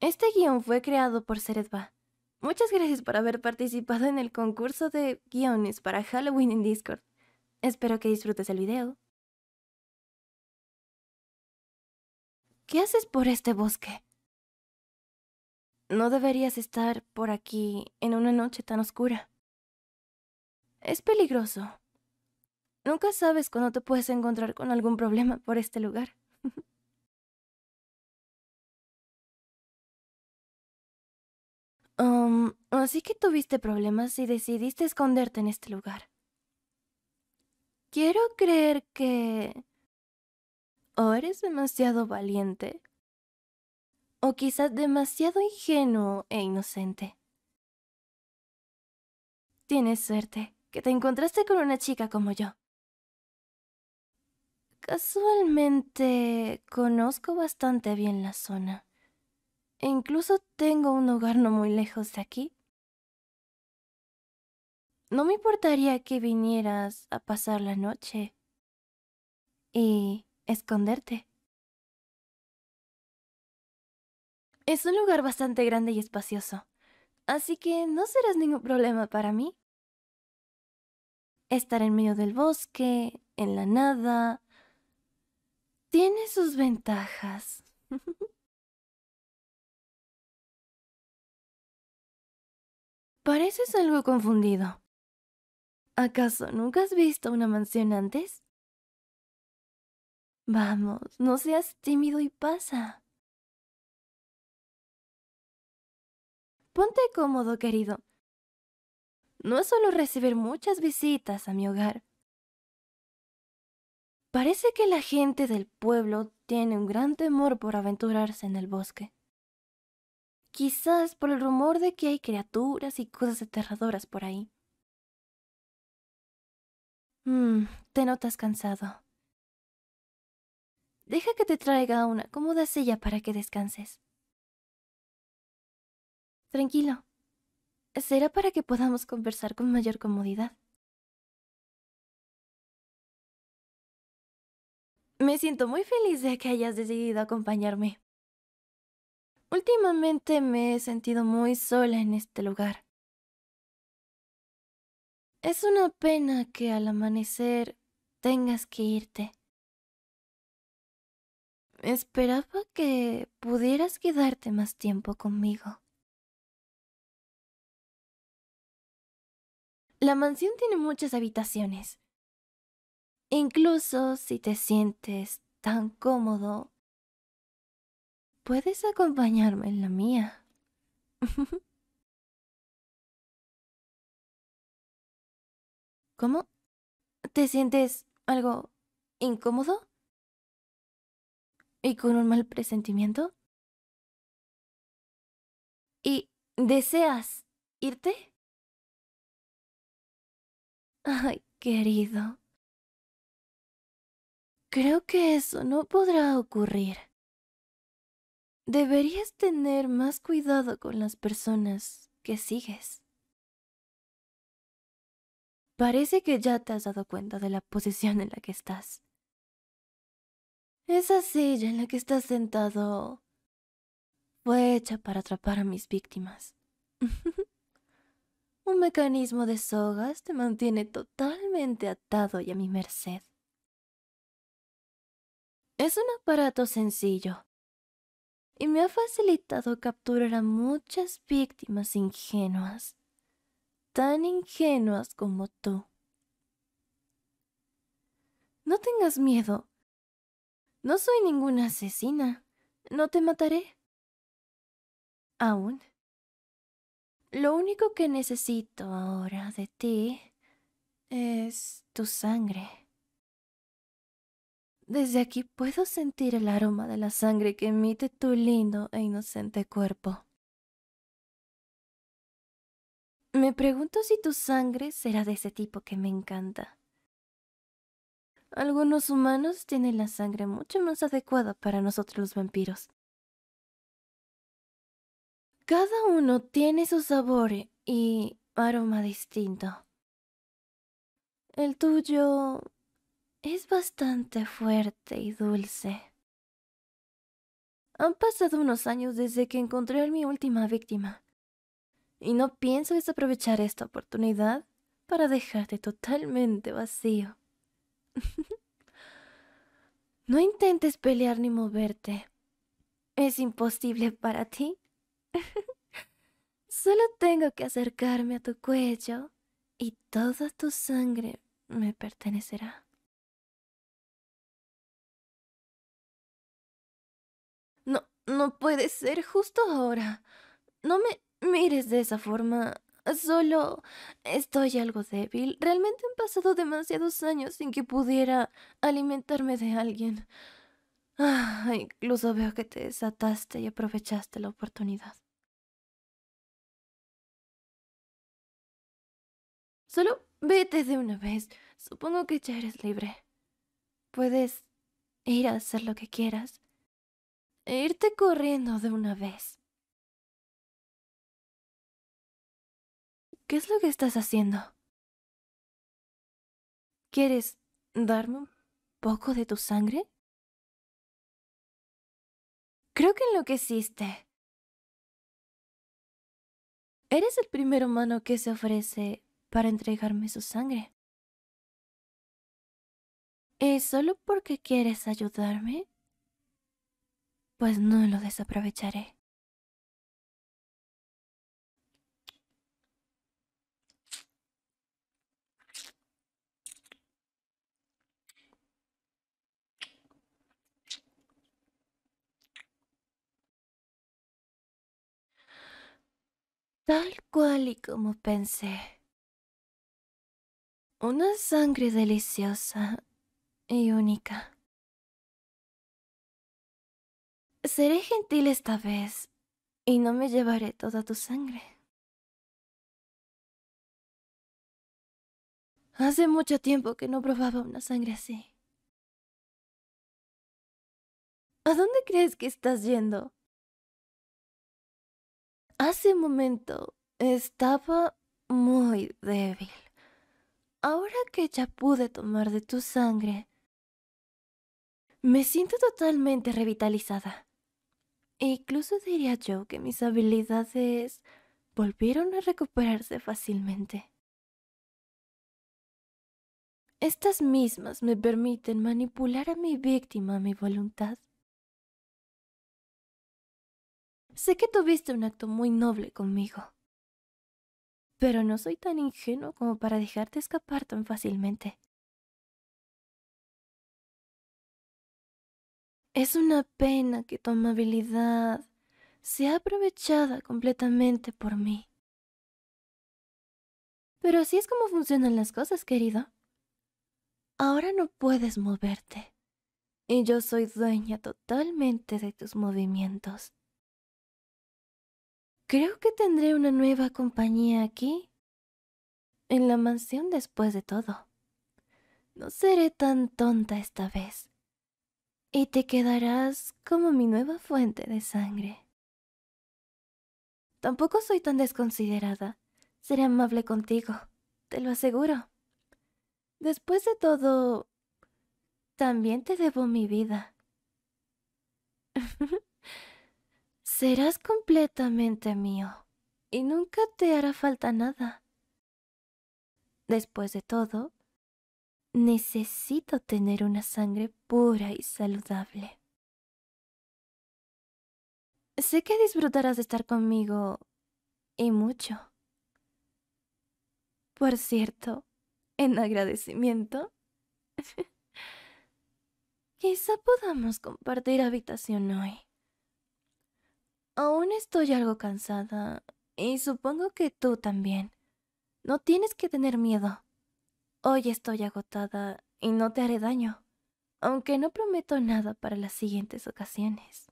Este guión fue creado por Seredba. Muchas gracias por haber participado en el concurso de guiones para Halloween en Discord. Espero que disfrutes el video. ¿Qué haces por este bosque? No deberías estar por aquí en una noche tan oscura. Es peligroso. Nunca sabes cuándo te puedes encontrar con algún problema por este lugar. así que tuviste problemas y decidiste esconderte en este lugar. Quiero creer que... O eres demasiado valiente. O quizás demasiado ingenuo e inocente. Tienes suerte que te encontraste con una chica como yo. Casualmente conozco bastante bien la zona. E incluso tengo un hogar no muy lejos de aquí. No me importaría que vinieras a pasar la noche y esconderte. Es un lugar bastante grande y espacioso, así que no serás ningún problema para mí. Estar en medio del bosque, en la nada, tiene sus ventajas. Pareces algo confundido. ¿Acaso nunca has visto una mansión antes? Vamos, no seas tímido y pasa. Ponte cómodo, querido. No es solo recibir muchas visitas a mi hogar. Parece que la gente del pueblo tiene un gran temor por aventurarse en el bosque. Quizás por el rumor de que hay criaturas y cosas aterradoras por ahí. Mm, te notas cansado. Deja que te traiga una cómoda silla para que descanses. Tranquilo. Será para que podamos conversar con mayor comodidad. Me siento muy feliz de que hayas decidido acompañarme. Últimamente me he sentido muy sola en este lugar. Es una pena que al amanecer tengas que irte. Esperaba que pudieras quedarte más tiempo conmigo. La mansión tiene muchas habitaciones. Incluso si te sientes tan cómodo, ¿Puedes acompañarme en la mía? ¿Cómo? ¿Te sientes algo incómodo? ¿Y con un mal presentimiento? ¿Y deseas irte? Ay, querido. Creo que eso no podrá ocurrir. Deberías tener más cuidado con las personas que sigues. Parece que ya te has dado cuenta de la posición en la que estás. Esa silla en la que estás sentado fue hecha para atrapar a mis víctimas. Un mecanismo de sogas te mantiene totalmente atado y a mi merced. Es un aparato sencillo, y me ha facilitado capturar a muchas víctimas ingenuas, tan ingenuas como tú. No tengas miedo. No soy ninguna asesina. No te mataré. Aún. Lo único que necesito ahora de ti es tu sangre. Desde aquí puedo sentir el aroma de la sangre que emite tu lindo e inocente cuerpo. Me pregunto si tu sangre será de ese tipo que me encanta. Algunos humanos tienen la sangre mucho más adecuada para nosotros los vampiros. Cada uno tiene su sabor y aroma distinto. El tuyo es bastante fuerte y dulce. Han pasado unos años desde que encontré a mi última víctima, y no pienso desaprovechar esta oportunidad para dejarte totalmente vacío. no intentes pelear ni moverte. Es imposible para ti. Solo tengo que acercarme a tu cuello y toda tu sangre me pertenecerá. No puede ser justo ahora. No me mires de esa forma. Solo estoy algo débil. Realmente han pasado demasiados años sin que pudiera alimentarme de alguien. Ah, incluso veo que te desataste y aprovechaste la oportunidad. Solo vete de una vez. Supongo que ya eres libre. Puedes ir a hacer lo que quieras e irte corriendo de una vez. ¿Qué es lo que estás haciendo? ¿Quieres darme un poco de tu sangre? Creo que enloqueciste. Eres el primer humano que se ofrece para entregarme su sangre. ¿Es solo porque quieres ayudarme? pues no lo desaprovecharé. Tal cual y como pensé. Una sangre deliciosa y única. Seré gentil esta vez y no me llevaré toda tu sangre. Hace mucho tiempo que no probaba una sangre así. ¿A dónde crees que estás yendo? Hace un momento estaba muy débil. Ahora que ya pude tomar de tu sangre, me siento totalmente revitalizada. E incluso diría yo que mis habilidades volvieron a recuperarse fácilmente. Estas mismas me permiten manipular a mi víctima a mi voluntad. Sé que tuviste un acto muy noble conmigo, pero no soy tan ingenuo como para dejarte escapar tan fácilmente. Es una pena que tu amabilidad sea aprovechada completamente por mí. Pero así es como funcionan las cosas, querido. Ahora no puedes moverte. Y yo soy dueña totalmente de tus movimientos. Creo que tendré una nueva compañía aquí. En la mansión después de todo. No seré tan tonta esta vez y te quedarás como mi nueva fuente de sangre. Tampoco soy tan desconsiderada. Seré amable contigo, te lo aseguro. Después de todo, también te debo mi vida. Serás completamente mío y nunca te hará falta nada. Después de todo, necesito tener una sangre pura y saludable. Sé que disfrutarás de estar conmigo y mucho. Por cierto, en agradecimiento, quizá podamos compartir habitación hoy. Aún estoy algo cansada y supongo que tú también. No tienes que tener miedo. Hoy estoy agotada y no te haré daño, aunque no prometo nada para las siguientes ocasiones.